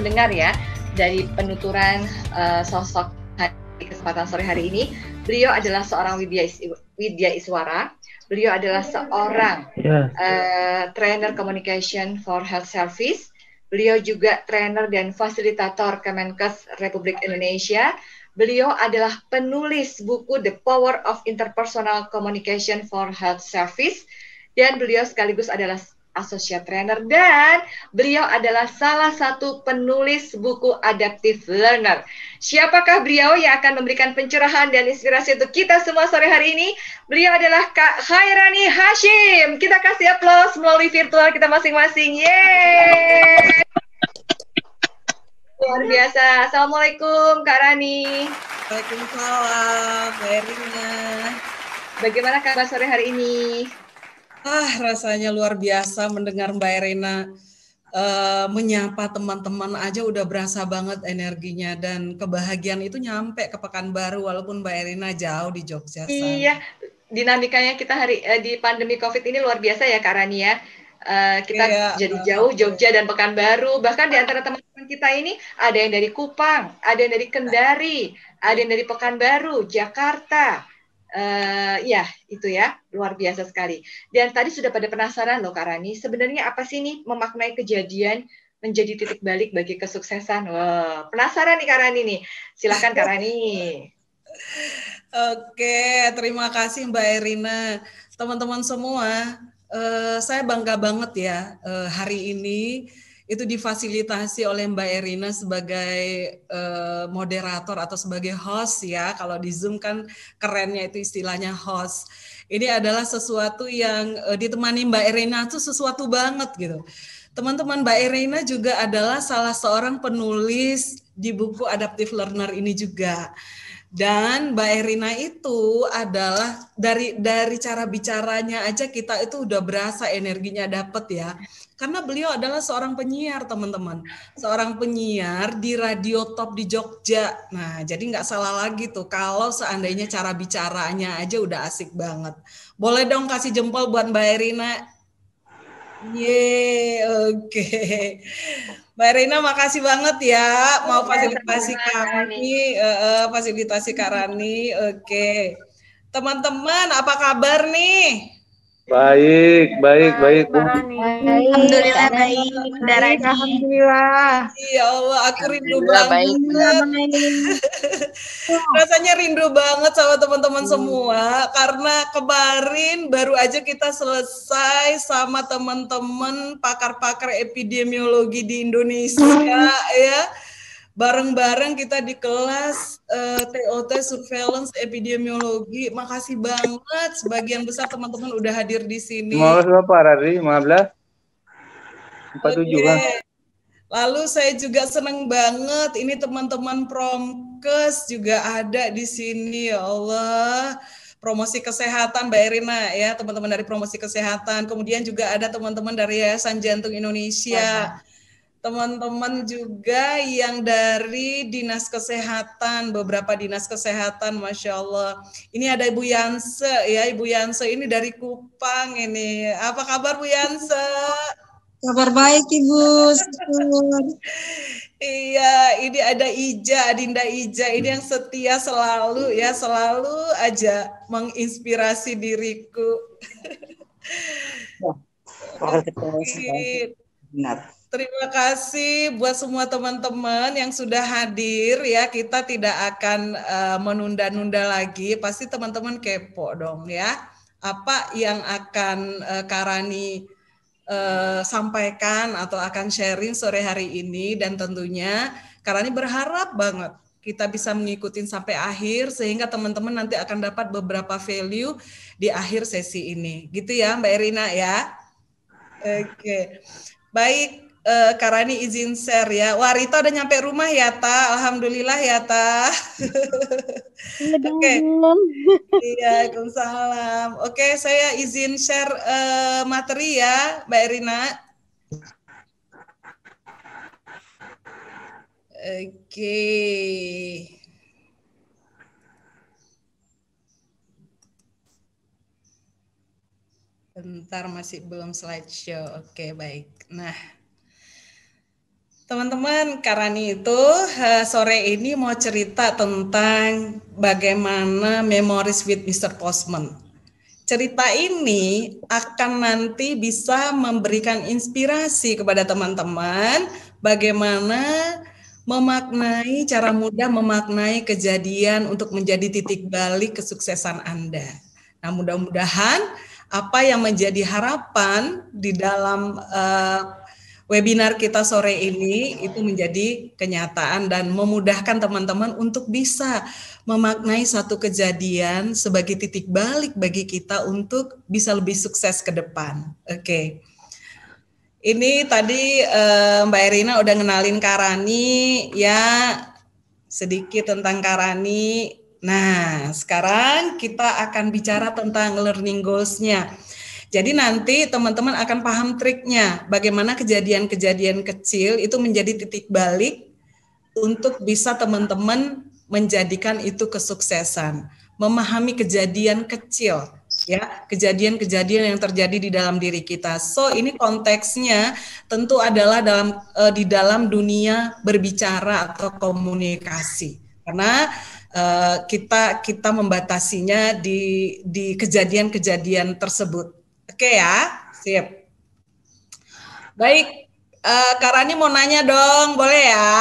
mendengar ya dari penuturan uh, sosok hari, kesempatan sore hari ini. Beliau adalah seorang Widya, Is Widya Iswara. Beliau adalah seorang yeah. Ya. uh, trainer communication for health service. Beliau juga trainer dan fasilitator Kemenkes Republik Indonesia. Beliau adalah penulis buku The Power of Interpersonal Communication for Health Service dan beliau sekaligus adalah associate trainer dan beliau adalah salah satu penulis buku Adaptive Learner. Siapakah beliau yang akan memberikan pencerahan dan inspirasi untuk kita semua sore hari ini? Beliau adalah Kak Khairani Hashim. Kita kasih aplaus melalui virtual kita masing-masing. Yeay! Luar biasa. Assalamualaikum Kak Rani. Waalaikumsalam, Bagaimana kabar sore hari ini? Ah, rasanya luar biasa mendengar Mbak Erina uh, menyapa teman-teman aja udah berasa banget energinya dan kebahagiaan itu nyampe ke Pekanbaru walaupun Mbak Erina jauh di Jogja. Iya, dinamikanya kita hari uh, di pandemi COVID ini luar biasa ya Kak Rania. Uh, kita iya, jadi jauh Jogja dan Pekanbaru bahkan di antara teman-teman kita ini ada yang dari Kupang, ada yang dari Kendari, ada yang dari Pekanbaru, Jakarta, Uh, ya, itu ya, luar biasa sekali. Dan tadi sudah pada penasaran loh Karani, sebenarnya apa sih ini memaknai kejadian menjadi titik balik bagi kesuksesan? Wow, penasaran nih Karani nih. Silakan Karani. Oke, terima kasih Mbak Erina. Teman-teman semua, uh, saya bangga banget ya uh, hari ini itu difasilitasi oleh Mbak Erina sebagai uh, moderator atau sebagai host ya. Kalau di Zoom kan kerennya itu istilahnya host. Ini adalah sesuatu yang uh, ditemani Mbak Erina itu sesuatu banget gitu. Teman-teman Mbak Erina juga adalah salah seorang penulis di buku Adaptive Learner ini juga. Dan Mbak Erina itu adalah dari dari cara bicaranya aja kita itu udah berasa energinya dapet ya. Karena beliau adalah seorang penyiar, teman-teman. Seorang penyiar di radio top di Jogja. Nah, jadi nggak salah lagi tuh kalau seandainya cara bicaranya aja udah asik banget. Boleh dong kasih jempol buat Mbak Erina. Ye, oke. Okay. Mbak Erina makasih banget ya mau iya, fasilitasi kami, Rani, uh, fasilitasi Karani. Oke. Okay. Teman-teman, apa kabar nih? Baik, baik, baik. Alhamdulillah baik. Darah Alhamdulillah. Ya Allah, aku rindu banget. Rasanya rindu banget sama teman-teman semua karena kemarin baru aja kita selesai sama teman-teman pakar-pakar epidemiologi di Indonesia ya bareng-bareng kita di kelas uh, eh, TOT surveillance epidemiologi. Makasih banget sebagian besar teman-teman udah hadir di sini. Maaf berapa Rari? 15? 47 okay. kan? Lalu saya juga seneng banget ini teman-teman promkes juga ada di sini ya Allah promosi kesehatan Mbak Erina ya teman-teman dari promosi kesehatan kemudian juga ada teman-teman dari Yayasan Jantung Indonesia teman-teman juga yang dari dinas kesehatan beberapa dinas kesehatan masya Allah ini ada Ibu Yanse ya Ibu Yanse ini dari Kupang ini apa kabar Bu Yanse kabar baik Ibu Iya, ini ada Ija, Adinda Ija, ini yang setia selalu ya, selalu aja menginspirasi diriku. Ya, benar. Terima kasih buat semua teman-teman yang sudah hadir ya. Kita tidak akan uh, menunda-nunda lagi. Pasti teman-teman kepo dong ya. Apa yang akan uh, Karani uh, sampaikan atau akan sharing sore hari ini dan tentunya Karani berharap banget kita bisa mengikuti sampai akhir sehingga teman-teman nanti akan dapat beberapa value di akhir sesi ini. Gitu ya Mbak Erina ya. Oke. Okay. Baik, uh, eh, Karani izin share ya. Warito ada udah nyampe rumah ya, Ta. Alhamdulillah ya, Ta. Oke. okay. Iya, Waalaikumsalam. Oke, okay, saya izin share uh, materi ya, Mbak Erina. Oke. Okay. Bentar masih belum slideshow. Oke, okay, baik. Nah, Teman-teman, karena itu eh, sore ini mau cerita tentang bagaimana Memories with Mr. Postman. Cerita ini akan nanti bisa memberikan inspirasi kepada teman-teman bagaimana memaknai cara mudah memaknai kejadian untuk menjadi titik balik kesuksesan Anda. Nah, mudah-mudahan apa yang menjadi harapan di dalam uh, webinar kita sore ini itu menjadi kenyataan dan memudahkan teman-teman untuk bisa memaknai satu kejadian sebagai titik balik bagi kita untuk bisa lebih sukses ke depan. Oke. Okay. Ini tadi uh, Mbak Erina udah ngenalin Karani ya sedikit tentang Karani. Nah, sekarang kita akan bicara tentang learning goals-nya. Jadi nanti teman-teman akan paham triknya bagaimana kejadian-kejadian kecil itu menjadi titik balik untuk bisa teman-teman menjadikan itu kesuksesan. Memahami kejadian kecil ya kejadian-kejadian yang terjadi di dalam diri kita. So ini konteksnya tentu adalah dalam e, di dalam dunia berbicara atau komunikasi karena e, kita kita membatasinya di di kejadian-kejadian tersebut. Oke ya, sip. Baik, uh, eh, Karani mau nanya dong, boleh ya?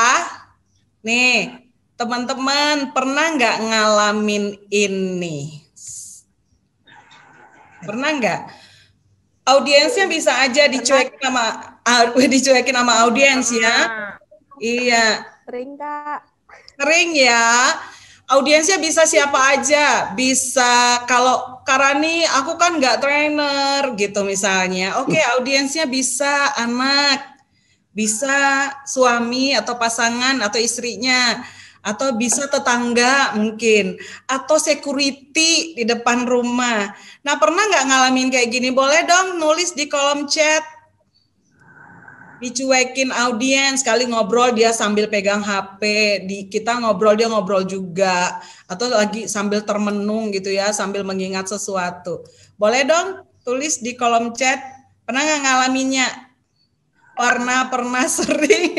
Nih, teman-teman pernah nggak ngalamin ini? Pernah nggak? Audiensnya bisa aja dicuekin sama dicuekin sama audiens ya. Iya. Sering kak. Sering ya audiensnya bisa siapa aja, bisa kalau Karani aku kan nggak trainer gitu misalnya. Oke, okay, hmm. audiensnya bisa anak, bisa suami atau pasangan atau istrinya, atau bisa tetangga mungkin, atau security di depan rumah. Nah pernah nggak ngalamin kayak gini? Boleh dong nulis di kolom chat dicuekin audiens sekali ngobrol dia sambil pegang HP di kita ngobrol dia ngobrol juga atau lagi sambil termenung gitu ya sambil mengingat sesuatu boleh dong tulis di kolom chat pernah nggak ngalaminnya pernah pernah sering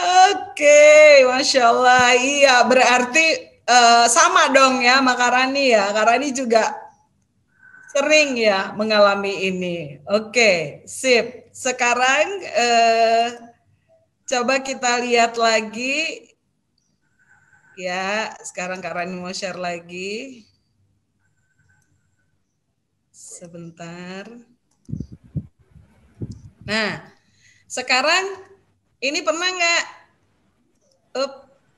Oke, okay, masya Allah. Iya, berarti uh, sama dong ya, Makarani ya. Karani juga sering ya mengalami ini. Oke, sip. Sekarang eh, coba kita lihat lagi. Ya, sekarang Karani mau share lagi. Sebentar. Nah, sekarang ini pernah nggak? Up,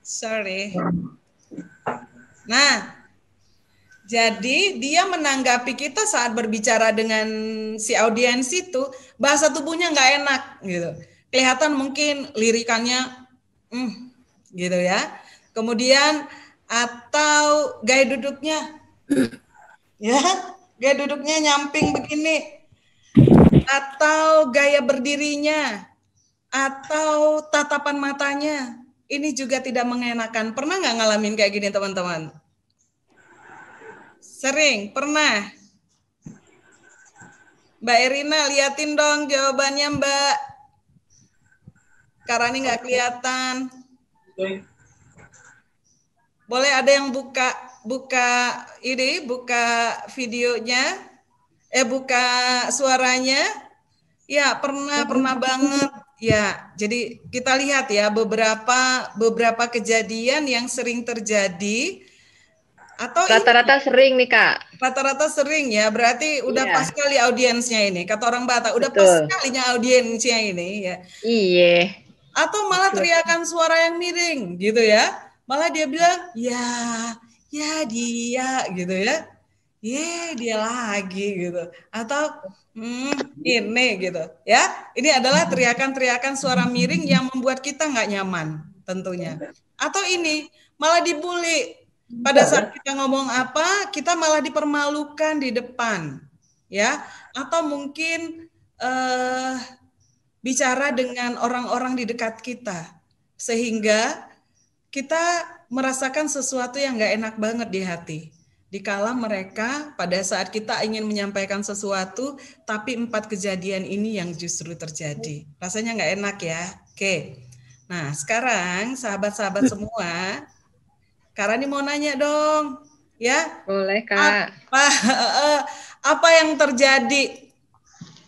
sorry. Nah, jadi dia menanggapi kita saat berbicara dengan si audiens itu bahasa tubuhnya nggak enak gitu. Kelihatan mungkin lirikannya, mm, gitu ya. Kemudian atau gaya duduknya, ya gaya duduknya nyamping begini, atau gaya berdirinya, atau tatapan matanya, ini juga tidak mengenakan. Pernah nggak ngalamin kayak gini teman-teman? Sering, pernah. Mbak Erina, liatin dong jawabannya Mbak. Karena ini nggak kelihatan. Boleh ada yang buka buka ini, buka videonya, eh buka suaranya. Ya, pernah, pernah banget. Ya, jadi kita lihat ya beberapa beberapa kejadian yang sering terjadi atau rata-rata sering nih kak. Rata-rata sering ya, berarti udah yeah. pas kali audiensnya ini. Kata orang Batak, udah Betul. pas kalinya audiensnya ini ya. Iya. Atau malah teriakan suara yang miring gitu ya. Malah dia bilang, ya, ya dia gitu ya. Ye, dia lagi gitu. Atau hmm, ini gitu ya. Ini adalah teriakan-teriakan suara miring yang membuat kita nggak nyaman tentunya. Atau ini malah dibully pada iya. saat kita ngomong apa, kita malah dipermalukan di depan, ya. Atau mungkin eh, bicara dengan orang-orang di dekat kita, sehingga kita merasakan sesuatu yang nggak enak banget di hati. Dikala mereka pada saat kita ingin menyampaikan sesuatu, tapi empat kejadian ini yang justru terjadi. Rasanya nggak enak ya. Oke. Nah sekarang sahabat-sahabat semua Karani mau nanya dong, ya? Boleh kak. Apa, apa yang terjadi?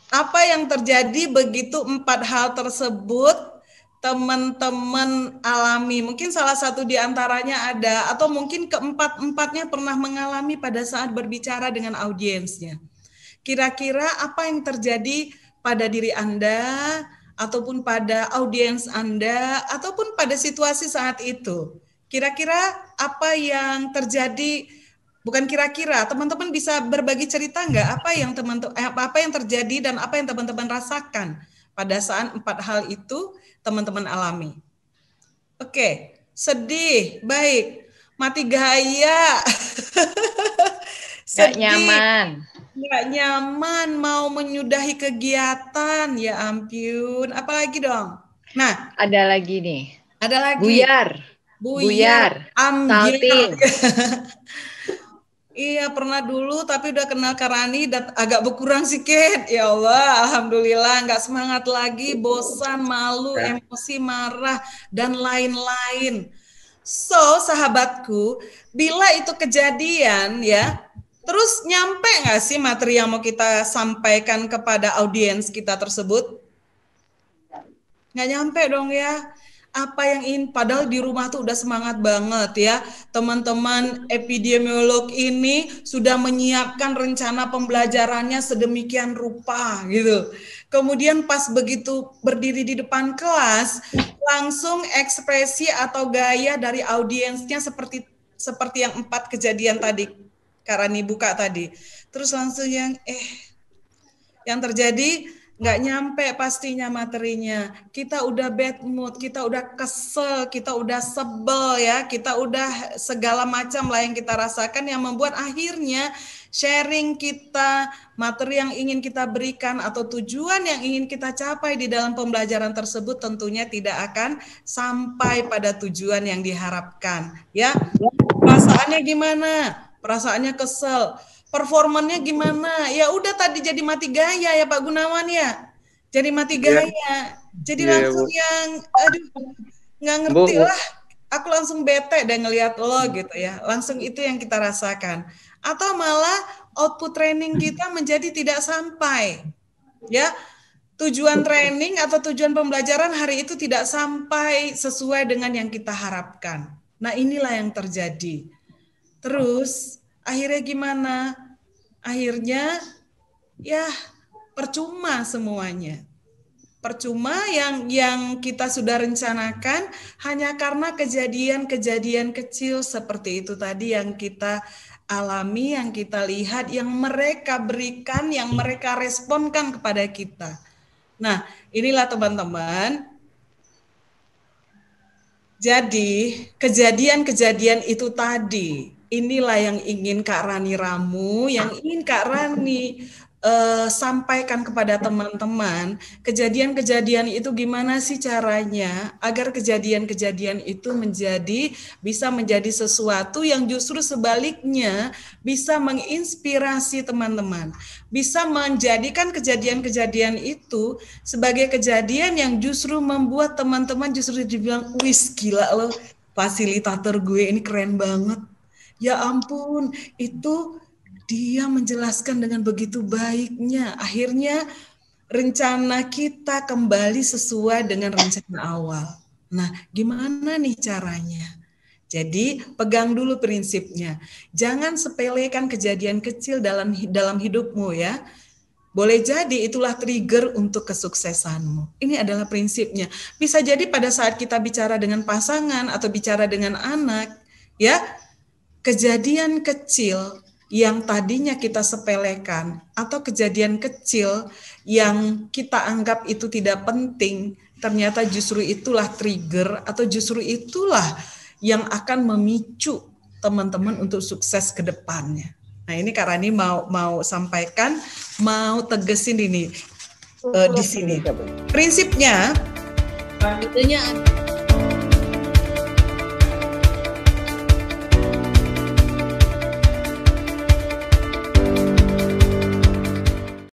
Apa yang terjadi begitu empat hal tersebut teman-teman alami? Mungkin salah satu di antaranya ada, atau mungkin keempat-empatnya pernah mengalami pada saat berbicara dengan audiensnya. Kira-kira apa yang terjadi pada diri Anda, ataupun pada audiens Anda, ataupun pada situasi saat itu? Kira-kira apa yang terjadi bukan kira-kira teman-teman bisa berbagi cerita nggak apa yang teman eh, apa yang terjadi dan apa yang teman-teman rasakan pada saat empat hal itu teman-teman alami. Oke, sedih, baik, mati gaya, sedih, gak nyaman, nggak nyaman, mau menyudahi kegiatan, ya ampun, apalagi dong. Nah, ada lagi nih. Ada lagi. Buyar buyar, ambil. Iya pernah dulu tapi udah kenal Karani dan agak berkurang sedikit. Ya Allah, alhamdulillah nggak semangat lagi, bosan, malu, iya. emosi, marah dan lain-lain. So sahabatku, bila itu kejadian ya, terus nyampe nggak sih materi yang mau kita sampaikan kepada audiens kita tersebut? Nggak nyampe dong ya apa yang ingin padahal di rumah tuh udah semangat banget ya teman-teman epidemiolog ini sudah menyiapkan rencana pembelajarannya sedemikian rupa gitu kemudian pas begitu berdiri di depan kelas langsung ekspresi atau gaya dari audiensnya seperti seperti yang empat kejadian tadi Karani buka tadi terus langsung yang eh yang terjadi nggak nyampe pastinya materinya. Kita udah bad mood, kita udah kesel, kita udah sebel ya, kita udah segala macam lah yang kita rasakan yang membuat akhirnya sharing kita, materi yang ingin kita berikan atau tujuan yang ingin kita capai di dalam pembelajaran tersebut tentunya tidak akan sampai pada tujuan yang diharapkan ya. Perasaannya gimana? Perasaannya kesel, performannya gimana ya udah tadi jadi mati gaya ya Pak Gunawan ya jadi mati iya. gaya ya. jadi ya, langsung bu. yang aduh nggak ngerti bu. lah aku langsung bete dan ngelihat lo gitu ya langsung itu yang kita rasakan atau malah output training kita menjadi tidak sampai ya tujuan training atau tujuan pembelajaran hari itu tidak sampai sesuai dengan yang kita harapkan nah inilah yang terjadi terus akhirnya gimana akhirnya ya percuma semuanya. Percuma yang yang kita sudah rencanakan hanya karena kejadian-kejadian kecil seperti itu tadi yang kita alami, yang kita lihat, yang mereka berikan, yang mereka responkan kepada kita. Nah, inilah teman-teman. Jadi, kejadian-kejadian itu tadi inilah yang ingin Kak Rani ramu, yang ingin Kak Rani uh, sampaikan kepada teman-teman. Kejadian-kejadian itu gimana sih caranya agar kejadian-kejadian itu menjadi bisa menjadi sesuatu yang justru sebaliknya bisa menginspirasi teman-teman, bisa menjadikan kejadian-kejadian itu sebagai kejadian yang justru membuat teman-teman justru dibilang wis gila loh fasilitator gue ini keren banget Ya ampun, itu dia menjelaskan dengan begitu baiknya. Akhirnya rencana kita kembali sesuai dengan rencana awal. Nah, gimana nih caranya? Jadi, pegang dulu prinsipnya. Jangan sepelekan kejadian kecil dalam dalam hidupmu ya. Boleh jadi itulah trigger untuk kesuksesanmu. Ini adalah prinsipnya. Bisa jadi pada saat kita bicara dengan pasangan atau bicara dengan anak, ya, kejadian kecil yang tadinya kita sepelekan atau kejadian kecil yang kita anggap itu tidak penting ternyata justru itulah trigger atau justru itulah yang akan memicu teman-teman untuk sukses ke depannya. Nah, ini Karani mau mau sampaikan, mau tegesin ini uh, di sini. Prinsipnya sebetulnya